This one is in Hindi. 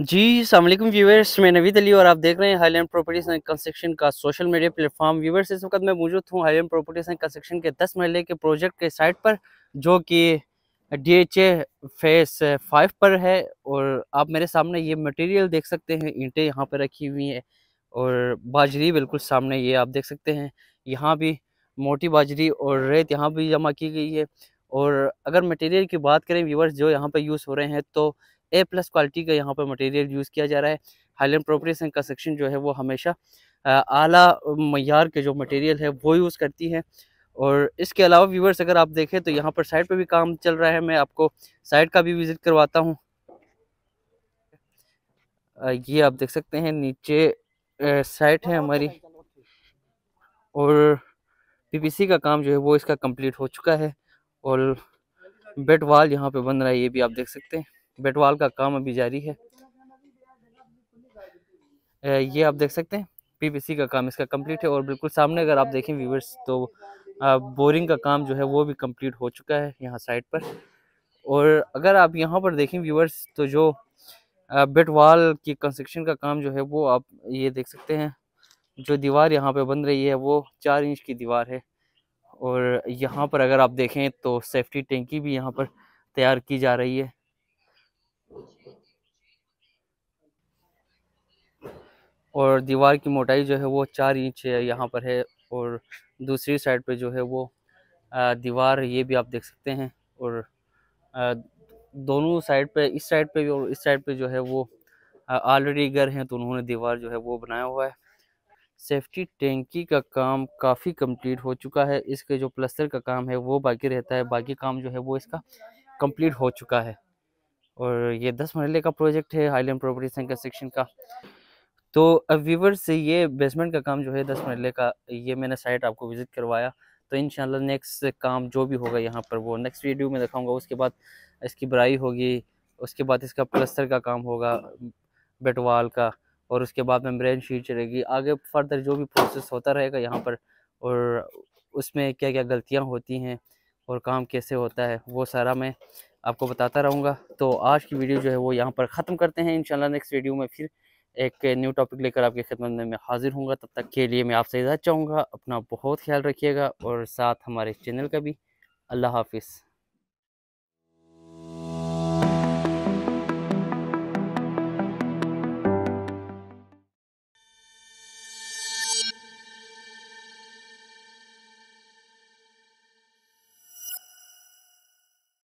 जी अल्लाम व्यूवर्स मैं नवीद अली और आप देख रहे हैं हाईलैंड प्रॉपर्टीज़ एंड कंस्ट्रक्शन का सोशल मीडिया प्लेटफॉर्म व्यूवर्स इस वक्त मैं मौजूद हूँ हाईलैंड प्रॉपर्टीज़ एंड कंस्ट्रक्शन के दस महल के प्रोजेक्ट के साइट पर जो कि डीएचए फेस फाइव पर है और आप मेरे सामने ये मटेरियल देख सकते हैं ईंटें यहाँ पर रखी हुई हैं और बाजरी बिल्कुल सामने ये आप देख सकते हैं यहाँ भी मोटी बाजरी और रेत यहाँ भी जमा की गई है और अगर मटेरियल की बात करें व्यूवर्स जो यहाँ पर यूज़ हो रहे हैं तो ए प्लस क्वालिटी का यहाँ पर मटेरियल यूज़ किया जा रहा है हाईलैंड प्रॉपर्टीज एंड कंस्ट्रक्शन जो है वो हमेशा आला मैार के जो मटेरियल है वो यूज़ करती है और इसके अलावा व्यूवर्स अगर आप देखें तो यहाँ पर साइड पर भी काम चल रहा है मैं आपको साइड का भी विज़िट करवाता हूँ ये आप देख सकते हैं नीचे साइट है हमारी और पीपीसी का काम जो है वो इसका कंप्लीट हो चुका है और बेड वाल यहाँ पे बन रहा है ये भी आप देख सकते हैं बेटवाल का काम अभी जारी है ये आप देख सकते हैं पीपीसी का काम इसका कंप्लीट है और बिल्कुल सामने अगर आप देखें व्यूवर्स तो बोरिंग का काम जो है वो भी कंप्लीट हो चुका है यहाँ साइड पर और अगर आप यहाँ पर देखें व्यूवर्स तो जो बेट वाल की कंस्ट्रक्शन का काम जो है वो आप ये देख सकते हैं जो दीवार यहाँ पे बन रही है वो चार इंच की दीवार है और यहाँ पर अगर आप देखें तो सेफ्टी टेंकी भी यहाँ पर तैयार की जा रही है और दीवार की मोटाई जो है वो चार इंच यहाँ पर है और दूसरी साइड पे जो है वो दीवार ये भी आप देख सकते हैं और दोनों साइड पे इस साइड पे भी और इस साइड पे जो है वो ऑलरेडी घर हैं तो उन्होंने दीवार जो है वो बनाया हुआ है सेफ्टी टेंकी का काम काफ़ी कंप्लीट हो चुका है इसके जो प्लस्तर का काम है वो बाकी रहता है बाकी काम जो है वो इसका कंप्लीट हो चुका है और ये दस मरले का प्रोजेक्ट है हाईलैंड प्रॉपर्टी सेंटर सेक्शन का तो व्यूवर से ये बेसमेंट का काम जो है दस मरले का ये मैंने साइट आपको विज़िट करवाया तो इन नेक्स्ट काम जो भी होगा यहाँ पर वो नेक्स्ट वीडियो में दिखाऊंगा उसके बाद इसकी बुराई होगी उसके बाद इसका प्लस्तर का काम होगा बेटवाल का और उसके बाद में ब्रेन शीट चलेगी आगे फर्दर जो भी प्रोसेस होता रहेगा यहाँ पर और उसमें क्या क्या गलतियाँ होती हैं और काम कैसे होता है वो सारा मैं आपको बताता रहूँगा तो आज की वीडियो जो है वो यहाँ पर ख़त्म करते हैं इन नेक्स्ट वीडियो में फिर एक न्यू टॉपिक लेकर आपकी खिदमत में मैं हाजिर हूँ तब तक के लिए मैं आपसे इजाज़त चाहूँगा अपना बहुत ख्याल रखिएगा और साथ हमारे चैनल का भी अल्लाह हाफिज़